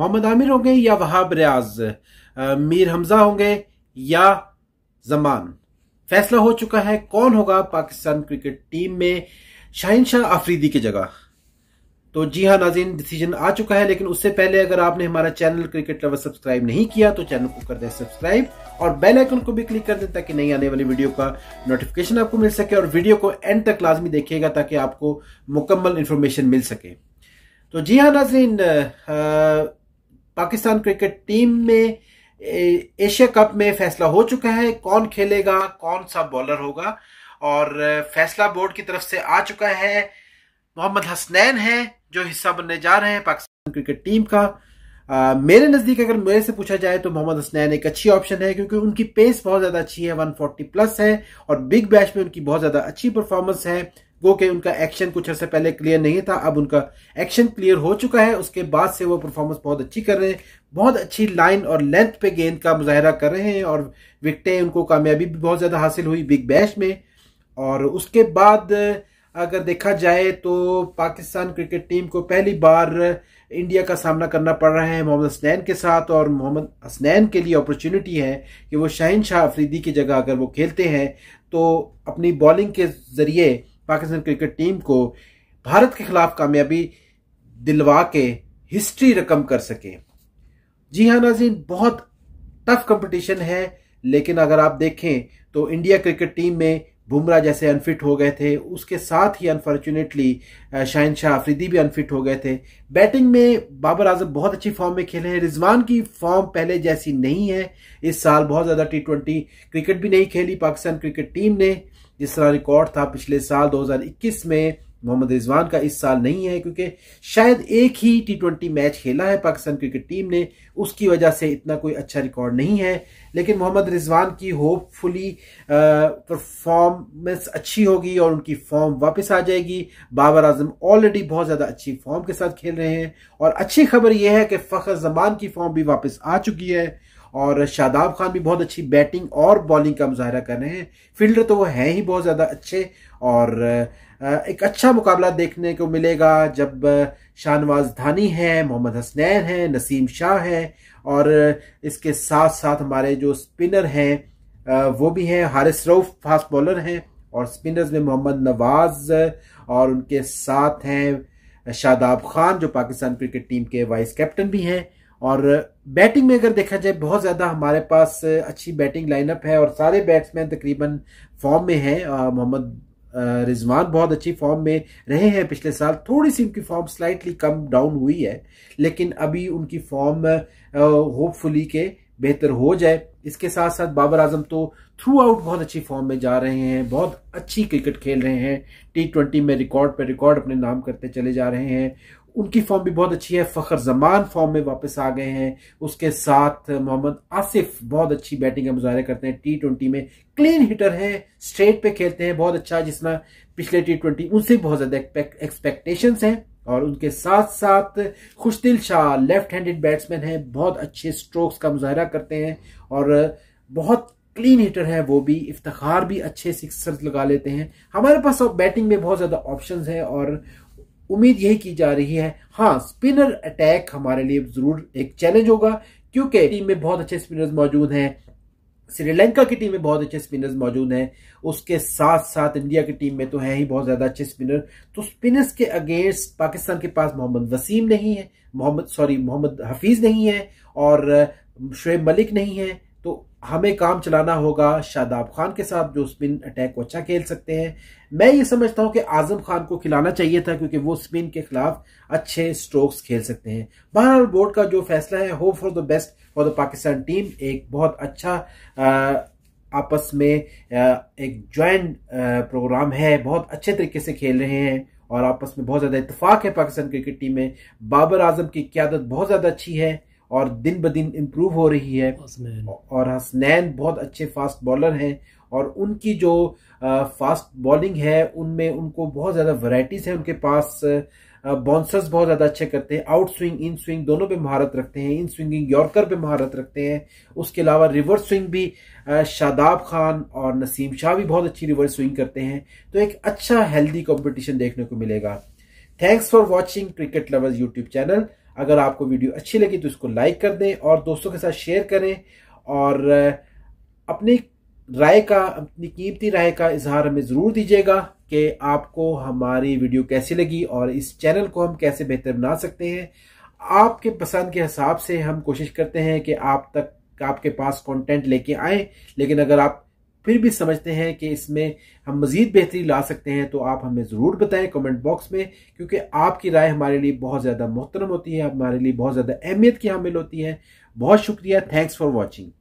मोहम्मद आमिर होंगे या वहाब रियाज मीर हमजा होंगे या जमान फैसला हो चुका है कौन होगा पाकिस्तान क्रिकेट टीम में शाहिन शाह आफरीदी की जगह तो जी हाँ नाजीन डिसीजन आ चुका है लेकिन उससे पहले अगर आपने हमारा चैनल क्रिकेट लवर सब्सक्राइब नहीं किया तो चैनल को कर दें सब्सक्राइब और बेल आइकन को भी क्लिक कर दें ताकि नई आने वाली वीडियो का नोटिफिकेशन आपको मिल सके और वीडियो को एंड तक लाजमी देखिएगा ताकि आपको मुकम्मल इन्फॉर्मेशन मिल सके तो जी हाँ नाजीन पाकिस्तान क्रिकेट टीम में एशिया कप में फैसला हो चुका है कौन खेलेगा कौन सा बॉलर होगा और फैसला बोर्ड की तरफ से आ चुका है मोहम्मद हसनैन है जो हिस्सा बनने जा रहे हैं पाकिस्तान क्रिकेट टीम का आ, मेरे नज़दीक अगर मेरे से पूछा जाए तो मोहम्मद हसनैन एक अच्छी ऑप्शन है क्योंकि उनकी पेस बहुत ज़्यादा अच्छी है 140 प्लस है और बिग बैच में उनकी बहुत ज़्यादा अच्छी परफॉर्मेंस है वो के उनका एक्शन कुछ अर्से पहले क्लियर नहीं था अब उनका एक्शन क्लियर हो चुका है उसके बाद से वो परफॉर्मेंस बहुत अच्छी कर रहे हैं बहुत अच्छी लाइन और लेंथ पे गेंद का मुजाहरा कर रहे हैं और विकटें उनको कामयाबी भी बहुत ज़्यादा हासिल हुई बिग बैश में और उसके बाद अगर देखा जाए तो पाकिस्तान क्रिकेट टीम को पहली बार इंडिया का सामना करना पड़ रहा है मोहम्मद हसनैन के साथ और मोहम्मद हसनैन के लिए अपॉर्चुनिटी है कि वो शाहिन शाह अफरीदी की जगह अगर वो खेलते हैं तो अपनी बॉलिंग के ज़रिए पाकिस्तान क्रिकेट टीम को भारत के खिलाफ कामयाबी दिलवा के हिस्ट्री रकम कर सके जी हाँ नाजीन बहुत टफ कंपटीशन है लेकिन अगर आप देखें तो इंडिया क्रिकेट टीम में बुमराह जैसे अनफिट हो गए थे उसके साथ ही अनफॉर्चुनेटली शाहन शाह अफरीदी भी अनफिट हो गए थे बैटिंग में बाबर आजम बहुत अच्छी फॉर्म में खेले हैं रिजवान की फॉर्म पहले जैसी नहीं है इस साल बहुत ज़्यादा टी ट्वेंटी क्रिकेट भी नहीं खेली पाकिस्तान क्रिकेट टीम ने जिस तरह रिकॉर्ड था पिछले साल 2021 में मोहम्मद रिजवान का इस साल नहीं है क्योंकि शायद एक ही टी ट्वेंटी मैच खेला है पाकिस्तान क्रिकेट टीम ने उसकी वजह से इतना कोई अच्छा रिकॉर्ड नहीं है लेकिन मोहम्मद रिजवान की होपफुली परफॉर्मेंस अच्छी होगी और उनकी फॉर्म वापस आ जाएगी बाबर आजम ऑलरेडी बहुत ज़्यादा अच्छी फॉर्म के साथ खेल रहे हैं और अच्छी खबर यह है कि फ़खर जमान की फॉर्म भी वापस आ चुकी है और शादाब खान भी बहुत अच्छी बैटिंग और बॉलिंग का मुजाहरा कर रहे हैं फील्डर तो वो हैं ही बहुत ज़्यादा अच्छे और एक अच्छा मुकाबला देखने को मिलेगा जब शाहनवाज धानी है मोहम्मद हसनैन है नसीम शाह है और इसके साथ साथ हमारे जो स्पिनर हैं वो भी हैं हारिस रऊफ फास्ट बॉलर हैं और स्पिनर्स में मोहम्मद नवाज और उनके साथ हैं शादाब खान जो पाकिस्तान क्रिकेट टीम के वाइस कैप्टन भी हैं और बैटिंग में अगर देखा जाए बहुत ज़्यादा हमारे पास अच्छी बैटिंग लाइनअप है और सारे बैट्समैन तकरीबन फॉर्म में हैं मोहम्मद रिजवान बहुत अच्छी फॉर्म में रहे हैं पिछले साल थोड़ी सी उनकी फॉर्म स्लाइटली कम डाउन हुई है लेकिन अभी उनकी फॉर्म होपफुली के बेहतर हो जाए इसके साथ साथ बाबर आजम तो थ्रू आउट बहुत अच्छी फॉर्म में जा रहे हैं बहुत अच्छी क्रिकेट खेल रहे हैं टी ट्वेंटी में रिकॉर्ड पर रिकॉर्ड अपने नाम करते चले जा रहे हैं उनकी फॉर्म भी बहुत अच्छी है फ़खर जमान फॉर्म में वापस आ गए हैं उसके साथ मोहम्मद आसिफ बहुत अच्छी बैटिंग का मुजाहरा करते हैं टी ट्वेंटी में क्लीन हिटर हैं स्ट्रेट पे खेलते हैं बहुत अच्छा जिस पिछले टी ट्वेंटी उनसे बहुत ज़्यादा एक्सपेक्टेशन हैं और उनके साथ साथ Khushdil Shah left handed batsman हैं बहुत अच्छे स्ट्रोक्स का मुजाहरा करते हैं और बहुत क्लीन हिटर है वो भी इफ्तार भी अच्छे सिक्सर्स लगा लेते हैं हमारे पास बैटिंग में बहुत ज़्यादा ऑप्शंस हैं और उम्मीद यही की जा रही है हाँ स्पिनर अटैक हमारे लिए जरूर एक चैलेंज होगा क्योंकि टीम में बहुत अच्छे स्पिनर्स मौजूद हैं श्रीलंका की टीम में बहुत अच्छे स्पिनर्स मौजूद हैं उसके साथ साथ इंडिया की टीम में तो है ही बहुत ज़्यादा अच्छे स्पिनर तो स्पिनर्स के अगेंस्ट पाकिस्तान के पास मोहम्मद वसीम नहीं है मोहम्मद सॉरी मोहम्मद हफीज़ नहीं है और शुएब मलिक नहीं है हमें काम चलाना होगा शादाब खान के साथ जो स्पिन अटैक को अच्छा खेल सकते हैं मैं ये समझता हूं कि आजम खान को खिलाना चाहिए था क्योंकि वो स्पिन के खिलाफ अच्छे स्ट्रोक्स खेल सकते हैं बहरहाल बोर्ड का जो फैसला है hope for the best for the Pakistan team एक बहुत अच्छा आ, आपस में एक ज्वाइंट प्रोग्राम है बहुत अच्छे तरीके से खेल रहे हैं और आपस में बहुत ज़्यादा इतफाक़ है पाकिस्तान क्रिकेट टीम में बाबर आजम की क्यादत बहुत ज़्यादा अच्छी है और दिन ब दिन इम्प्रूव हो रही है और हसनैन बहुत अच्छे फास्ट बॉलर हैं और उनकी जो फास्ट बॉलिंग है उनमें उनको बहुत ज़्यादा वराइटीज है उनके पास बॉन्सर्स बहुत ज़्यादा अच्छे करते हैं आउट स्विंग इन स्विंग दोनों पे महारत रखते हैं इन स्विंगिंग यॉर्कर पे महारत रखते हैं उसके अलावा रिवर्स स्विंग भी शादाब खान और नसीम शाह भी बहुत अच्छी रिवर्स स्विंग करते हैं तो एक अच्छा हेल्दी कॉम्पिटिशन देखने को मिलेगा thanks for watching cricket lovers YouTube channel अगर आपको वीडियो अच्छी लगी तो इसको लाइक कर दें और दोस्तों के साथ शेयर करें और अपनी राय का अपनी कीमती राय का इजहार हमें ज़रूर दीजिएगा कि आपको हमारी वीडियो कैसी लगी और इस चैनल को हम कैसे बेहतर बना सकते हैं आपके पसंद के हिसाब से हम कोशिश करते हैं कि आप तक आपके पास कंटेंट लेके आए लेकिन अगर आप फिर भी समझते हैं कि इसमें हम मज़ीद बेहतरी ला सकते हैं तो आप हमें ज़रूर बताएं कमेंट बॉक्स में क्योंकि आपकी राय हमारे लिए बहुत ज़्यादा मोहतरम होती है हमारे लिए बहुत ज़्यादा अहमियत की हामिल होती है बहुत शुक्रिया थैंक्स फॉर वॉचिंग